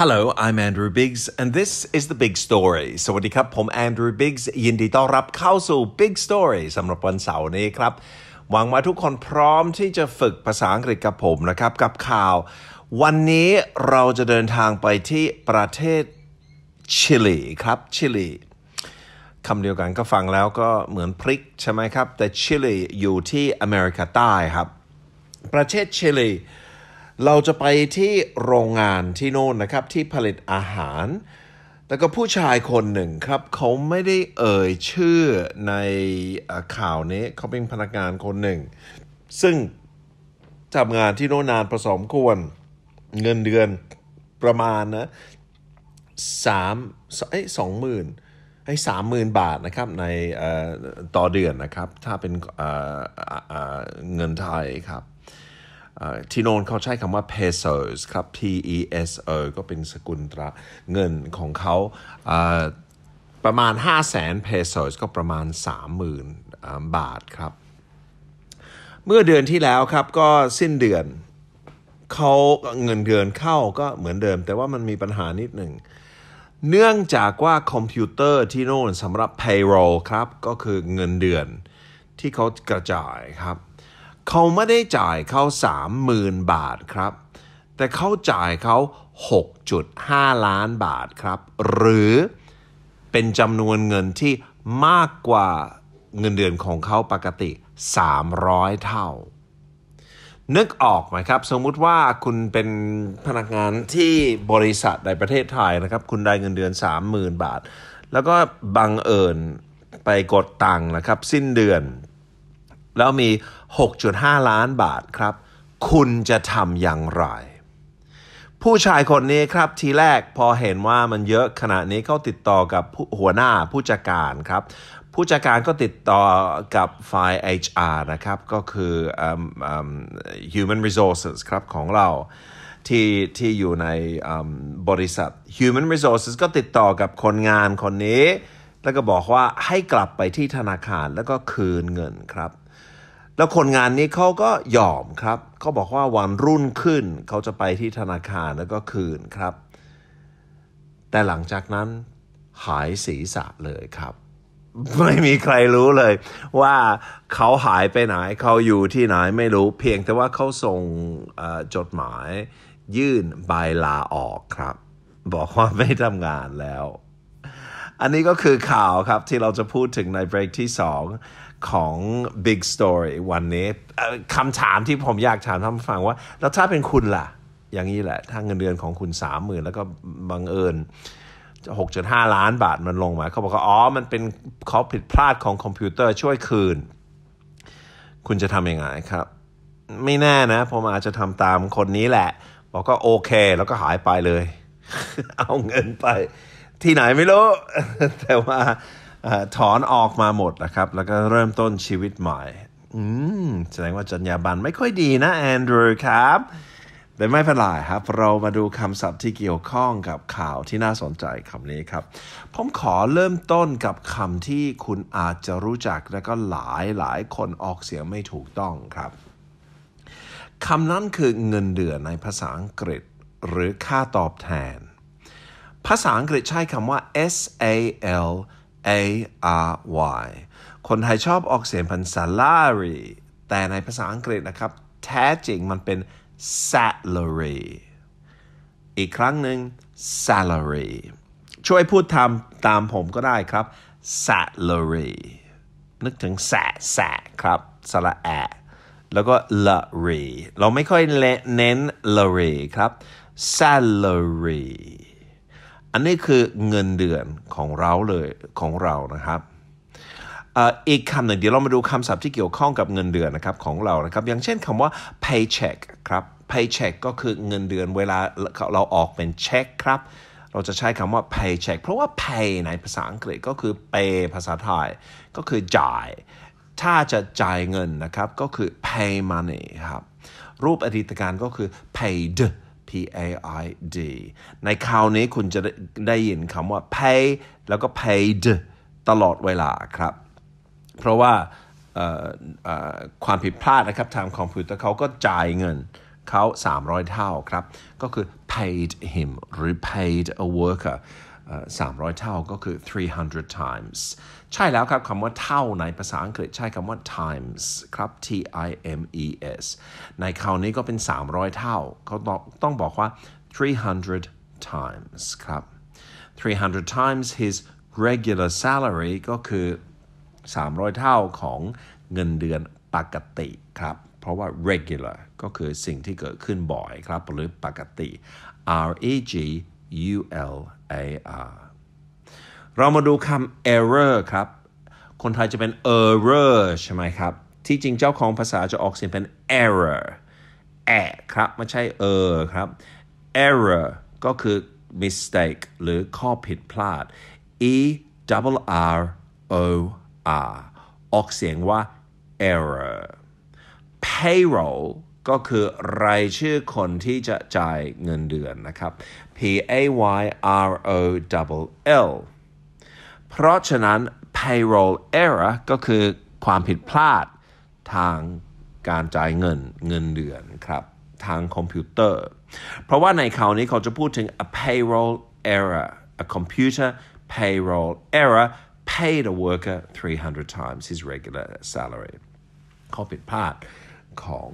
Hello, I'm Andrew Biggs, and this is the Big Story. สวัสดีครับ ผม Andrew Biggs ยินดีต้อนรับเข้าสู่ Big Story สำหรับวันเสาร์นี้ครับ หวังว่าทุกคนพร้อมที่จะฝึกภาษาอังกฤษกับผมนะครับ กับข่าว วันนี้เราจะเดินทางไปที่ประเทศ ชิลีครับ ชิลีคำเดียวกันก็ฟังแล้วก็เหมือนพริกใช่ไหมครับ แต่ชิลีอยู่ที่อเมริกาใต้ครับ ประเทศชิลีเราจะไปที่โรงงานที่โน่นนะครับที่ผลิตอาหาร แต่ก็ผู้ชายคนหนึ่งครับ เขาไม่ได้เอ่ยชื่อในข่าวนี้เขาเป็นพนักงานคนหนึ่ง ซึ่งทำงานที่โน่นนานประสมควรเงินเดือนประมาณนะสามไอ้สองหมื่นไอ้สามหมื่นบาทนะครับในต่อเดือนนะครับ ถ้าเป็นเงินไทยครับที่โนนเขาใช้คำว่า pesos ครับ P E S O ก็เป็นสกุลตราเงินของเขาประมาณ 5 0 0 0 0 0 pesos ก็ประมาณ 30,000 บาทครับ เมื่อเดือนที่แล้วครับก็สิ้นเดือนเขาเงินเดือนเข้าก็เหมือนเดิม แต่ว่ามันมีปัญหานิดหนึ่งเนื่องจากว่าคอมพิวเตอร์ที่โน่นสำหรับ payroll ครับ ก็คือเงินเดือนที่เขากระจายครับเขาไม่ได้จ่ายเขา 30,000 บาทครับ แต่เขาจ่ายเขา 6.5 ล้านบาทครับหรือเป็นจำนวนเงินที่มากกว่าเงินเดือนของเขาปกติ 300 เท่า นึกออกไหมครับสมมุติว่าคุณเป็นพนักงานที่บริษัทในประเทศไทยนะครับคุณได้เงินเดือน 30,000 บาท แล้วก็บังเอิญไปกดตังค์นะครับสิ้นเดือนแล้วมี 6.5 ล้านบาทครับ คุณจะทำอย่างไร ผู้ชายคนนี้ครับ ทีแรกพอเห็นว่ามันเยอะขนาดนี้เขาติดต่อกับหัวหน้าผู้จัดการครับ ผู้จัดการก็ติดต่อกับฝ่าย HR นะครับ ก็คือ um, um, human resources ครับของเราที่ที่อยู่ในบริษัท Human Resources ก็ติดต่อกับคนงานคนนี้ แล้วก็บอกว่าให้กลับไปที่ธนาคารแล้วก็คืนเงินครับแล้วคนงานนี้เขาก็ยอมครับเขาบอกว่าวันรุ่นขึ้น เขาจะไปที่ธนาคารแล้วก็คืนครับ แต่หลังจากนั้น หายศีรษะเลยครับ ไม่มีใครรู้เลย ว่าเขาหายไปไหนเขาอยู่ที่ไหนไม่รู้เพียงแต่ว่าเขาส่งจดหมายยื่นใบลาออกครับ บอกว่าไม่ทำงานแล้ว อันนี้ก็คือข่าวครับที่เราจะพูดถึงในเบรกที่สองของ Big Story วันนี้คำถามที่ผมอยากถามท่านฟังว่า แล้วถ้าเป็นคุณล่ะ อย่างนี้แหละ ถ้าเงินเดือนของคุณ 3 0,000 แล้วก็บังเอิญ6.5 ล้านบาทมันลงมา เขาบอกว่าอ๋อมันเป็นข้อผิดพลาดของคอมพิวเตอร์ช่วยคืน คุณจะทำยังไงครับ ไม่แน่นะ ผมอาจจะทำตามคนนี้แหละ บอกก็โอเคแล้วก็หายไปเลย เอาเงินไป ที่ไหนไม่รู้แต่ว่าถอนออกมาหมดนะครับแล้วก็เริ่มต้นชีวิตใหม่ อืมแสดงว่าจรรยาบรรณไม่ค่อยดีนะแอนดรู์ครับแต่ไม่เป็นไรครับ เรามาดูคำศัพท์ที่เกี่ยวข้องกับข่าวที่น่าสนใจคำนี้ครับผมขอเริ่มต้นกับคำที่คุณอาจจะรู้จักและก็หลายหลายคนออกเสียงไม่ถูกต้องครับคำนั้นคือเงินเดือนในภาษาอังกฤษ หรือค่าตอบแทน ภาษาอังกฤษใช้คำว่า S A L A R Y คนไทยชอบออกเสียงเป็น salary แต่ในภาษาอังกฤษนะครับ แท้จริงมันเป็น salary อีกครั้งหนึ่ง salary ช่วยพูดทำตามผมก็ได้ครับ salary นึกถึงแสะแสะครับสระแอะแล้วก็ lary เราไม่ค่อยเน้น lary ครับ salary ันนี้คือเงินเดือนของเราเลยของเรานะครับ อีกคำหนึ่งเดี๋ยวเรามาดูคำศัพท์ที่เกี่ยวข้องกับเงินเดือนนะครับของเรานะครับอย่างเช่นคำว่า paycheck ครับ paycheck ก็คือเงินเดือนเวลาเราออกเป็นเช็คครับเราจะใช้คำว่า paycheck เพราะว่า pay ในภาษาอังกฤษก็คือ pay ภาษาไทยก็คือจ่าย ถ้าจะจ่ายเงินนะครับก็คือ pay money ครับรูปอดีตการก็คือ paid P A I D ในคราวนี้คุณจะได้ยินคำว่า pay แล้วก็ paid ตลอดเวลาครับ เพราะว่าความผิดพลาดนะครับทางคอมพิวเตอร์เขาก็จ่ายเงินเขา300 เท่าครับ ก็คือ paid him หรือ paid a worker 300 เท่าก็คือ 300 times ใช่แล้วครับคำว่าเท่าในภาษาอังกฤษใช้คำว่า times ครับ T I M E S ในคราวนี้ก็เป็น 300 เท่าเขาต้องบอกว่า 300 times ครับ300 times his regular salary ก็คือ 300 เท่าของเงินเดือนปกติครับ เพราะว่า regular ก็คือสิ่งที่เกิดขึ้นบ่อยครับหรือปกติ R E G U L A R เรามาดูคำ error ครับ คนไทยจะเป็น error ใช่ไหมครับ ที่จริงเจ้าของภาษาจะออกเสียงเป็น error แอะครับไม่ใช่เออครับ error ก็คือ mistake หรือข้อผิดพลาด e double r o r ออกเสียงว่า error payroll ก็คือ รายชื่อคนที่จะจ่ายเงินเดือนนะครับ P A Y R O L L เพราะฉะนั้น payroll error ก็คือความผิดพลาดทางการจ่ายเงินเงินเดือนครับ ทางคอมพิวเตอร์ เพราะว่าในข่าวนี้เขาจะพูดถึง a payroll error a computer payroll error paid a worker 300 times his regular salary ข้อผิดพลาดของ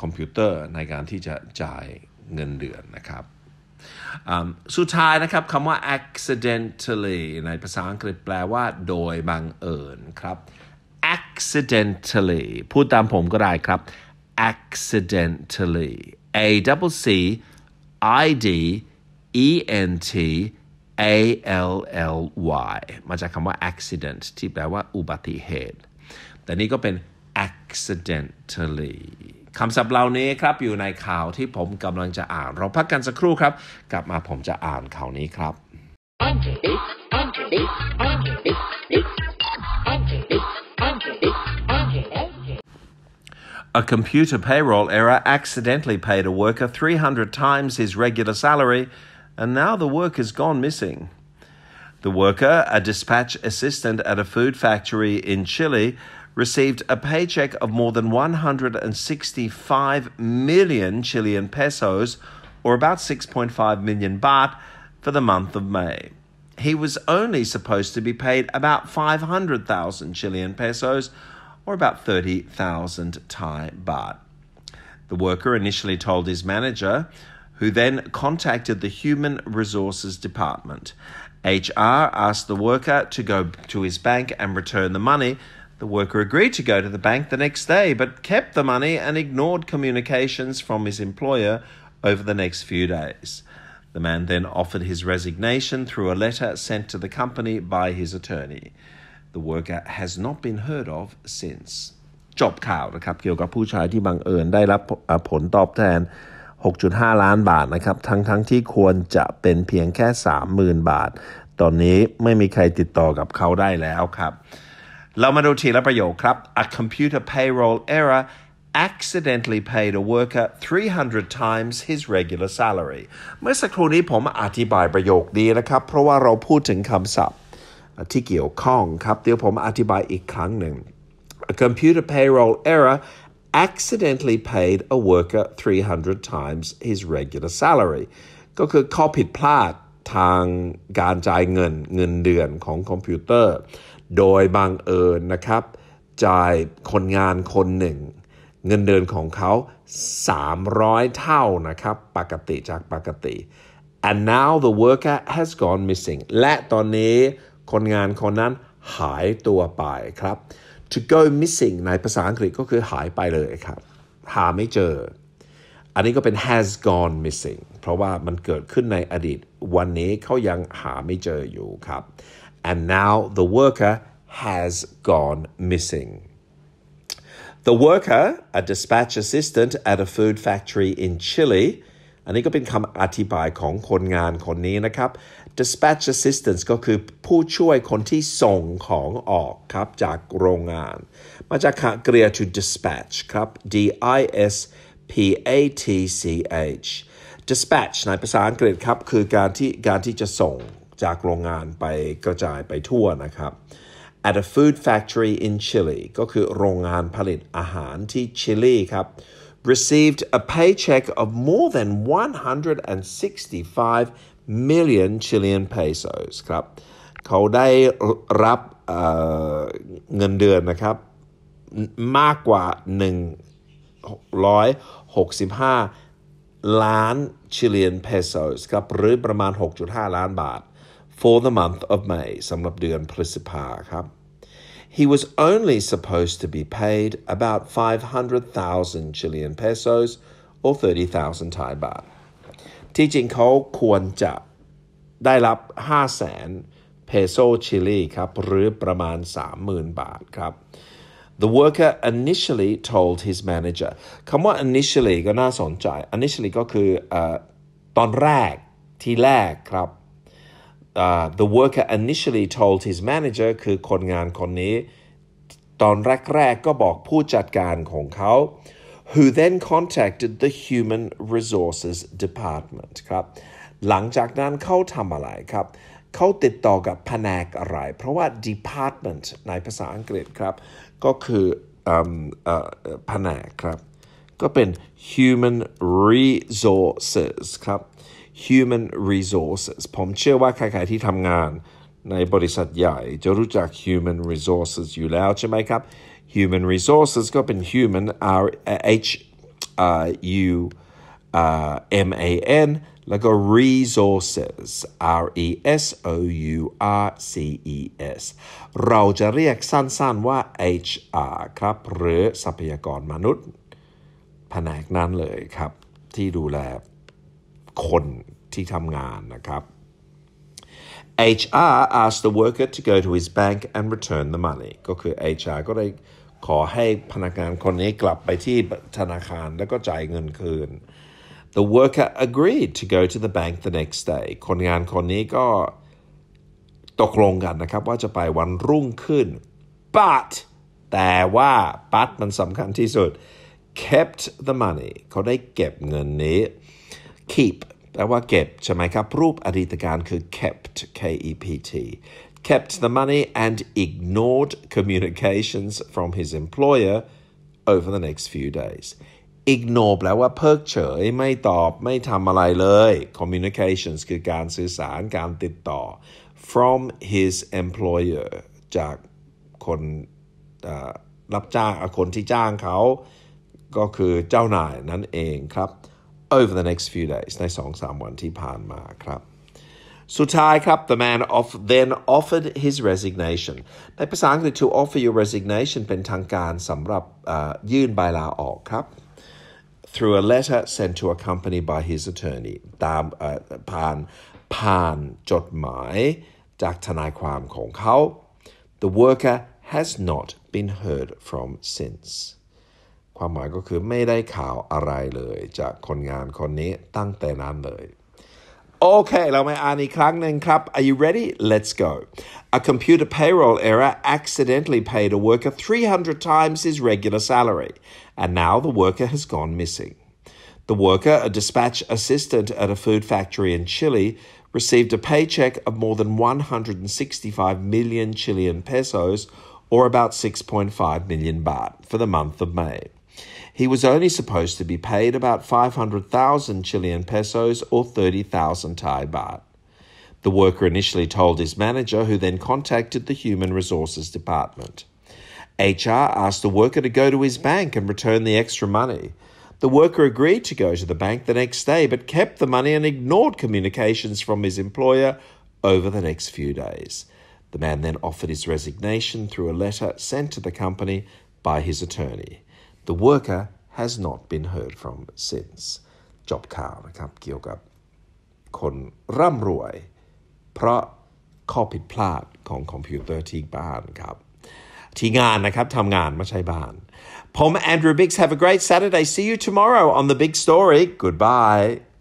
คอมพิวเตอร์ในการที่จะจ่ายเงินเดือนนะครับ สุดท้ายนะครับคำว่า accidentally ในภาษาอังกฤษแปลว่าโดยบังเอิญครับ accidentally พูดตามผมก็ได้ครับ accidentally a double c i d e n t a l l y มาจากคำว่า accident ที่แปลว่าอุบัติเหตุ แต่นี่ก็เป็น accidentally คำศัพท์เหล่านี้ครับอยู่ในข่าวที่ผมกำลังจะอ่านเราพักกันสักครู่ครับกลับมาผมจะอ่านข่าวนี้ครับ. A computer payroll error accidentally paid a worker 300 times his regular salary, and now the worker's gone missing. The worker, a dispatch assistant at a food factory in Chile, received a paycheck of more than 165 million Chilean pesos, or about 6.5 million baht, for the month of May. He was only supposed to be paid about 500,000 Chilean pesos, or about 30,000 Thai baht. The worker initially told his manager, who then contacted the Human Resources Department. HR asked the worker to go to his bank and return the money, the worker agreed to go to the bank the next day, but kept the money and ignored communications from his employer over the next few days. The man then offered his resignation through a letter sent to the company by his attorney. The worker has not been heard of since. จบข่าวนะครับเกี่ยวกับผู้ชายที่บังเอิญได้รับผลตอบแทน 6.5 ล้านบาทนะครับเรามาดูทีละประโยคครับ a computer payroll error accidentally paid a worker 300 times his regular salary เมื่อสักครู่นี้ผมอธิบายประโยคนี้นะครับ เพราะว่าเราพูดถึงคำศัพท์ที่เกี่ยวข้องครับ เดี๋ยวผมอธิบายอีกครั้งหนึ่ง a computer payroll error accidentally paid a worker 300 times his regular salary ก็คือข้อผิดพลาดทางการจ่ายเงินเงินเดือนของคอมพิวเตอร์โดยบังเอิญนะครับ จ่ายคนงานคนหนึ่ง เงินเดือนของเขา 300 เท่านะครับ ปกติจากปกติ and now the worker has gone missing และตอนนี้คนงานคนนั้นหายตัวไปครับ to go missing ในภาษาอังกฤษก็คือหายไปเลยครับหาไม่เจอ อันนี้ก็เป็น has gone missing เพราะว่ามันเกิดขึ้นในอดีตวันนี้เขายังหาไม่เจออยู่ครับ and now the worker has gone missing. The worker, a dispatch assistant at a food factory in Chile, อันนี้ก็เป็นคำอธิบายของคนงานคนนี้นะครับ dispatch assistants ก็คือผู้ช่วยคนที่ส่งของออกครับจากโรงงาน มาจากคำกริยา to dispatch ครับ d i s p a t c h dispatch ในภาษาอังกฤษครับคือการที่การที่จะส่งจากโรงงานไปกระจายไปทั่วนะครับ at a food factory in Chile ก็คือโรงงานผลิตอาหารที่ชิลีครับ received a paycheck of more than 165 million Chilean pesos ครับ เขาได้รับเเงินเดือนนะครับ มากกว่า 165ล้านชิลีนเพโซสครับหรือประมาณ 6.5 ล้านบาท for the month of May สำหรับเดือนพฤษภาครับ He was only supposed to be paid about 500,000 Chilean pesos or 30,000 Thai baht ที่จริงเขาควรจะได้รับ500,000 peso Chile ครับหรือประมาณ30,000บาทครับ The worker initially told his manager คำว่า initially ก็น่าสนใจ initially ก็คืออตอนแรกทีแรกครับ uh, the worker initially told his manager คือคนงานคนนี้ ตอนแรกๆก็บอกผู้จัดการของเขา who then contacted the human resources department ครับ หลังจากนั้นเขาทำอะไรครับ เขาติดต่อกับแผนกอะไร เพราะว่า department ในภาษาอังกฤษครับ ก็คือแผนกครับ ก็เป็น human resources ครับ human resources ผมเชื่อว่าใครๆที่ทำงานในบริษัทใหญ่ จะรู้จัก human resources อยู่แล้วใช่ไหมครับ human resources ก็เป็น human r h u m a n แล้วก็ resources r e s o u r c e s เราจะเรียกสั้นๆว่า HR ครับ หรือทรัพยากรมนุษย์แผนกนั้นเลยครับที่ดูแลคนที่ทำงานนะครับ HR asked the worker to go to his bank and return the money ก็คือ HR ก็ได้ขอให้พนักงานคนนี้กลับไปที่ธนาคารแล้วก็จ่ายเงินคืน The worker agreed to go to the bank the next day คนงานคนนี้ก็ตกลงกันนะครับว่าจะไปวันรุ่งขึ้น but แต่ว่า but มันสำคัญที่สุด kept the money เขาได้เก็บเงินนี้ keep แปลว่าเก็บใช่ไหมครับ รูปอดีตการคือ kept K E P T kept the money and ignored communications from his employer over the next few days ignore แปลว่าเพิกเฉยไม่ตอบไม่ทำอะไรเลย communications คือการสื่อสารการติดต่อ from his employer จากคนรับจ้างคนที่จ้างเขา ก็คือเจ้านายนั่นเองครับ over the next few days ในสองสามวันที่ผ่านมาครับสุดท้ายครับ the man off then offered his resignation ในภาษาอังกฤษ to offer your resignation เป็นทางการสำหรับยื่นใบลาออกครับ uh, through a letter sent to a company by his attorney ตามผ่านผ่านจดหมายจากทนายความของเขา uh, the worker has not been heard from since ความหมายก็คือไม่ได้ข่าวอะไรเลย Okay, Are you ready? Let's go. A computer payroll error accidentally paid a worker 300 times his regular salary, and now the worker has gone missing. The worker, a dispatch assistant at a food factory in Chile, received a paycheck of more than 165 million Chilean pesos, or about 6.5 million baht, for the month of May. He was only supposed to be paid about 500,000 Chilean pesos or 30,000 Thai baht. The worker initially told his manager, who then contacted the Human Resources Department. HR asked the worker to go to his bank and return the extra money. The worker agreed to go to the bank the next day, but kept the money and ignored communications from his employer over the next few days. The man then offered his resignation through a letter sent to the company by his attorney. the worker has not been heard from since จบข่าวนะครับเกี่ยวกับคนร่ำรวย เพราะข้อผิดพลาดของคอมพิวเตอร์ที่บ้านครับ ที่งานนะครับทำงานไม่ใช่บ้าน ผม Andrew Biggs have a great Saturday see you tomorrow on the big story goodbye